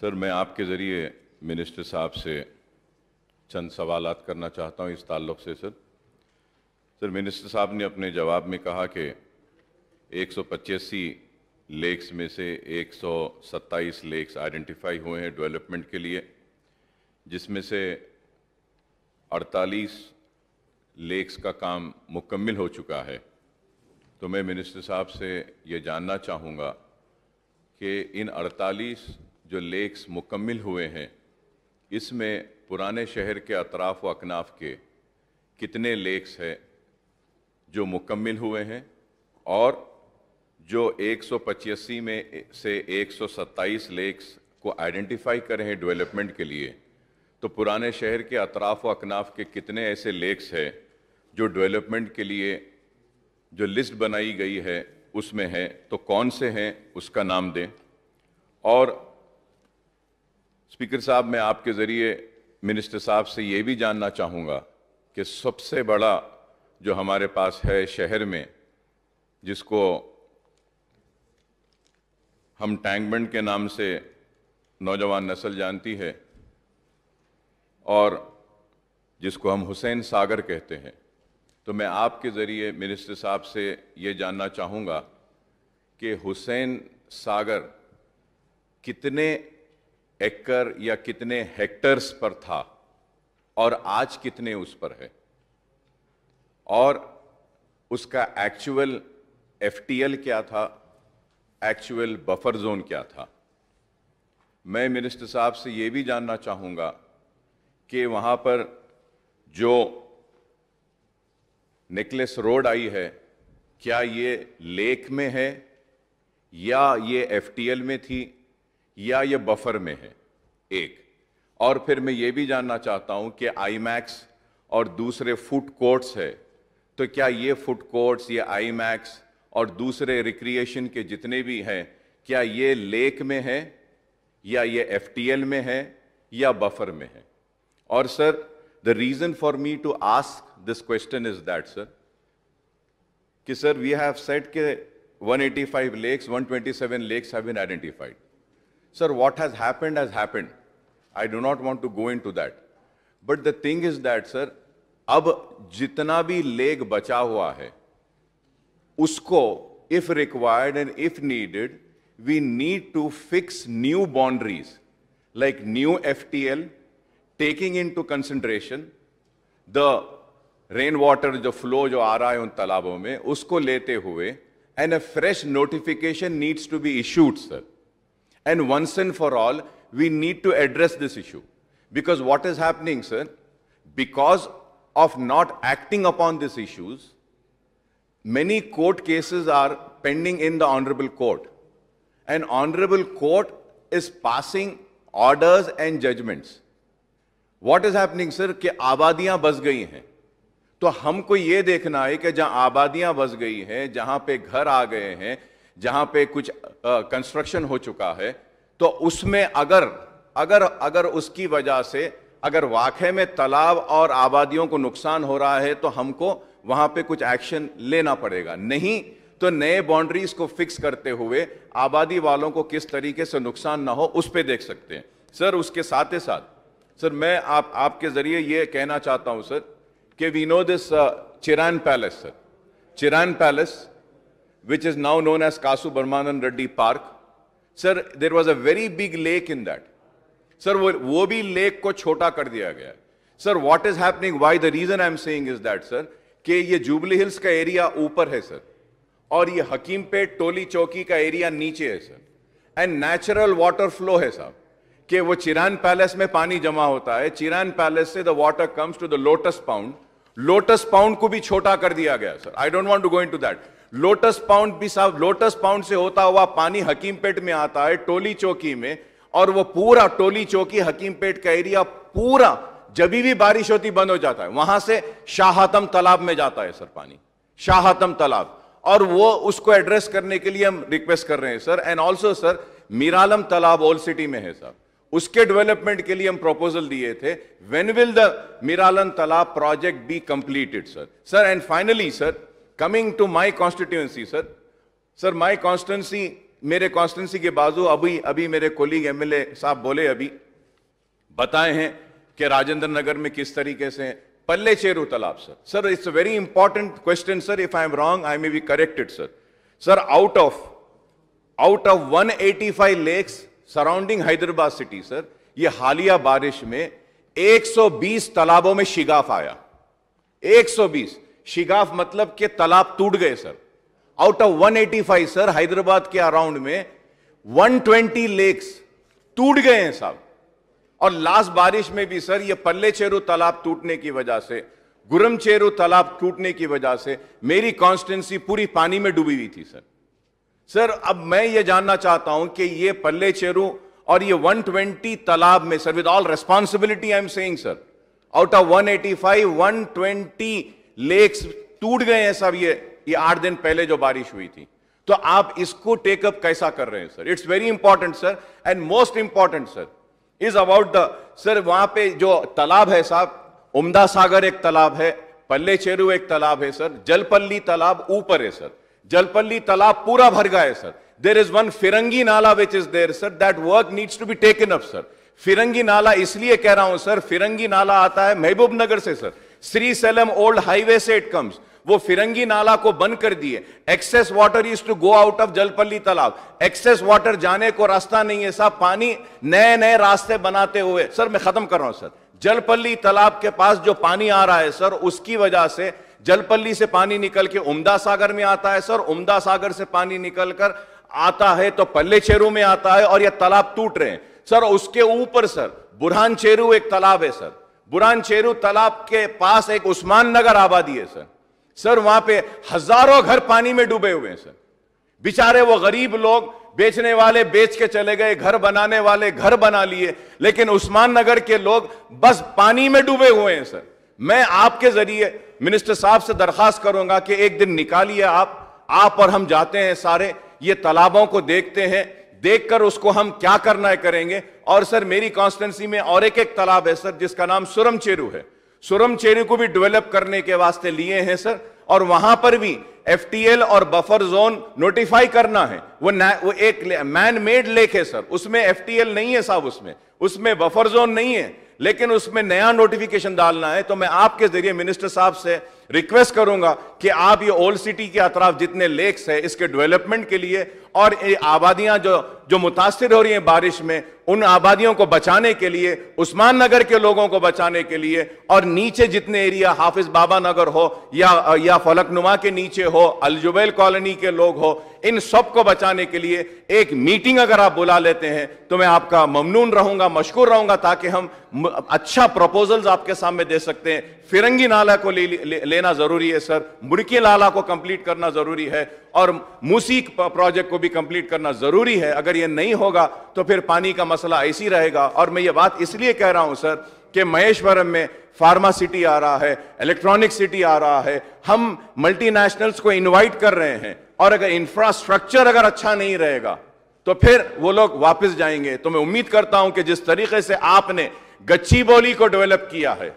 Sir मैं आपके ज़रिए मिनिस्टर साहब से चंद सवाल करना चाहता हूँ इस ताल्लुक़ से सर सर मिनिस्टर साहब ने अपने जवाब में कहा कि एक सौ पचासी लेक्स में से एक सौ सत्ताईस लेक्स आइडेंटिफाई हुए हैं डेवलपमेंट के लिए जिसमें से अड़तालीस लेक्स का काम मुकम्मल हो चुका है तो मैं मिनिस्टर साहब से ये जानना चाहूँगा कि इन अड़तालीस जो लेक्स मुकम्मल हुए हैं इसमें पुराने शहर के अतराफ़ व अकनाफ के कितने लेक्स हैं जो मुकम्मल हुए हैं और जो एक में से 127 लेक्स को आइडेंटिफाई करें हैं डेवलपमेंट के लिए तो पुराने शहर के अतराफ़ व अकनाफ के कितने ऐसे लेक्स हैं जो डेवलपमेंट के लिए जो लिस्ट बनाई गई है उसमें है तो कौन से हैं उसका नाम दें और स्पीकर साहब मैं आपके ज़रिए मिनिस्टर साहब से ये भी जानना चाहूँगा कि सबसे बड़ा जो हमारे पास है शहर में जिसको हम टैंकमेंट के नाम से नौजवान नस्ल जानती है और जिसको हम हुसैन सागर कहते हैं तो मैं आपके ज़रिए मिनिस्टर साहब से ये जानना चाहूँगा कि हुसैन सागर कितने एकर या कितने हेक्टर्स पर था और आज कितने उस पर है और उसका एक्चुअल एफटीएल क्या था एक्चुअल बफर जोन क्या था मैं मिनिस्टर साहब से ये भी जानना चाहूँगा कि वहाँ पर जो नेकलेस रोड आई है क्या ये लेक में है या ये एफटीएल में थी या ये बफर में है एक और फिर मैं ये भी जानना चाहता हूँ कि आईमैक्स और दूसरे फूड कोर्ट्स है तो क्या ये फूड कोर्ट्स ये आईमैक्स और दूसरे रिक्रिएशन के जितने भी हैं क्या ये लेक में है या ये एल में है या बफर में है और sir the reason for me to ask this question is that sir कि सर वी हैव सेट के 185 lakes, 127 lakes have been identified sir what has happened has happened I do not want to go into that. But the thing is that, sir, अब जितना भी leg बचा हुआ है उसको if required and if needed, we need to fix new boundaries like new FTL, taking into consideration the rainwater जो flow जो आ रहा है उन तालाबों में उसको लेते हुए and a fresh notification needs to be issued, sir. And once and for all, we need to address this issue. Because what is happening, sir, because of not acting upon these issues, many court cases are pending in the Honorable Court. And Honorable Court is passing orders and judgments. What is happening, sir, कि आबादियां बस गई हैं तो हमको ये देखना है कि जहां आबादियां बस गई हैं जहां पे घर आ गए हैं जहां पे कुछ construction ho chuka hai तो उसमें अगर अगर अगर उसकी वजह से अगर वाक़े में तालाब और आबादियों को नुकसान हो रहा है तो हमको वहाँ पे कुछ एक्शन लेना पड़ेगा नहीं तो नए बाउंड्रीज को फिक्स करते हुए आबादी वालों को किस तरीके से नुकसान ना हो उस पर देख सकते हैं सर उसके साथ ही साथ सर मैं आप आपके ज़रिए ये कहना चाहता हूँ सर कि we know this Chiran palace sir Chiran palace which is now known as Kasu Brahmananda Reddy park sir there was a very big lake in that sir वो वो भी लेक को छोटा कर दिया गया sir what is happening why the reason I am saying is that sir कि ये जुबली हिल्स का एरिया ऊपर है सर और ये हकीमपेट टोली चौकी का एरिया नीचे है sir and natural water flow है साहब कि वो चिरान पैलेस में पानी जमा होता है चिरान पैलेस से the water comes to the lotus pond lotus pond को भी छोटा कर दिया गया sir I don't want to going to that lotus pond भी साहब लोटस पाउंड से होता हुआ पानी हकीम पेट में आता है टोली चौकी में और वो पूरा टोली चौकी हकीम पेट का एरिया पूरा जब भी बारिश होती बंद हो जाता है वहां से शाहतम तालाब में जाता है सर पानी शाहतम तालाब और वो उसको एड्रेस करने के लिए हम रिक्वेस्ट कर रहे हैं sir and also sir Miralam तालाब ओल्ड सिटी में है सर उसके डेवलपमेंट के लिए हम प्रपोजल दिए थे व्हेन विल द मीरालम तालाब project be completed sir sir and finally sir coming to my constituency sir sir my constituency मेरे कॉन्स्टिट्यूंसी के बाजू अभी अभी मेरे कोलीग एमएलए साहब बोले अभी बताए हैं कि राजेंद्र नगर में किस तरीके से पल्ले चेरू तालाब sir sir it's a very important question sir if I am wrong I may be corrected sir sir out of out of 185 lakes surrounding Hyderabad city sir ये हालिया बारिश में 120 तालाबों में शिगाफ आया 120 शिगाफ मतलब के तालाब टूट गए sir out of 185 sir Hyderabad के अराउंड में 120 लेक्स टूट गए हैं साहब और लास्ट बारिश में भी सर ये पल्ले चेरू तालाब टूटने की वजह से गुरम चेरू तालाब टूटने की वजह से मेरी कॉन्स्टेंसी पूरी पानी में डूबी हुई थी सर सर अब मैं ये जानना चाहता हूं कि ये पल्ले चेरू और ये 120 ट्वेंटी तालाब में sir with all responsibility I am saying sir out of 185 120 lakes टूट गए हैं सब ये ये आठ दिन पहले जो बारिश हुई थी तो आप इसको टेकअप कैसा कर रहे हैं sir it's very important sir and most important sir is about the sir वहां पे जो तालाब है साहब उमदा सागर एक तालाब है पल्ले चेरू एक तालाब है सर जलपल्ली तालाब ऊपर है सर जलपल्ली तालाब पूरा भर गया है sir there is one Firangi Nala which is there sir that work needs to be taken up sir Firangi Nala इसलिए कह रहा हूं सर फिरंगी नाला आता है महबूब नगर से sir Srisailam old highway से इट कम्स वो फिरंगी नाला को बंद कर दिए excess water is to go out of Jalpally तालाब एक्सेस वाटर जाने को रास्ता नहीं है साहब पानी नए नए रास्ते बनाते हुए सर मैं खत्म कर रहा हूं सर जलपल्ली तालाब के पास जो पानी आ रहा है सर उसकी वजह से जलपल्ली से पानी निकल के उमदा सागर में आता है सर उमदा सागर से पानी निकल कर आता है तो पल्ले चेरू में आता है और यह तालाब टूट रहे हैं सर उसके ऊपर सर बुरहान चेरू एक तालाब है सर बुरान चेरू तालाब के पास एक उस्मान नगर आबादी है सर सर वहां पे हजारों घर पानी में डूबे हुए हैं सर बेचारे वो गरीब लोग बेचने वाले बेच के चले गए घर बनाने वाले घर बना लिए लेकिन उस्मान नगर के लोग बस पानी में डूबे हुए हैं सर मैं आपके जरिए मिनिस्टर साहब से दरखास्त करूंगा कि एक दिन निकालिए आप आप और हम जाते हैं सारे ये तालाबों को देखते हैं देखकर उसको हम क्या करना है करेंगे और सर मेरी कॉन्स्टेंसी में और एक एक तालाब है सर जिसका नाम सुरम चेरू है सुरम को भी डेवलप करने के वास्ते लिए हैं सर और वहां पर भी एफ और बफर जोन नोटिफाई करना है वो वो एक मैन मेड लेक है सर उसमें एफटीएल नहीं है साहब उसमें उसमें बफर जोन नहीं है लेकिन उसमें नया नोटिफिकेशन डालना है तो मैं आपके जरिए मिनिस्टर साहब से रिक्वेस्ट करूंगा कि आप ये ओल्ड सिटी के अतराफ जितने लेक्स है इसके डेवलपमेंट के लिए और ये आबादियां जो जो मुतासर हो रही हैं बारिश में उन आबादियों को बचाने के लिए उस्मान नगर के लोगों को बचाने के लिए और नीचे जितने एरिया हाफिज बाबा नगर हो या या फलकनुमा के नीचे हो अलजुबैल कॉलोनी के लोग हो इन सब को बचाने के लिए एक मीटिंग अगर आप बुला लेते हैं तो मैं आपका ममनून रहूंगा मशहूर रहूंगा ताकि हम अच्छा प्रपोजल्स आपके सामने दे सकते हैं फिरंगी नाला को ले, ले, ले देना जरूरी है सर मुर्की लाला को कंप्लीट करना जरूरी है और मूसी प्रोजेक्ट को भी कंप्लीट करना जरूरी है अगर ये नहीं होगा तो फिर पानी का मसला ऐसी रहेगा और मैं ये बात इसलिए कह रहा हूं सर कि महेश्वरम में फार्मा सिटी आ रहा है इलेक्ट्रॉनिक सिटी आ रहा है हम मल्टीनेशनल्स को इन्वाइट कर रहे हैं और अगर इंफ्रास्ट्रक्चर अगर अच्छा नहीं रहेगा तो फिर वो लोग वापस जाएंगे तो मैं उम्मीद करता हूं कि जिस तरीके से आपने गच्ची बोली को डेवलप किया है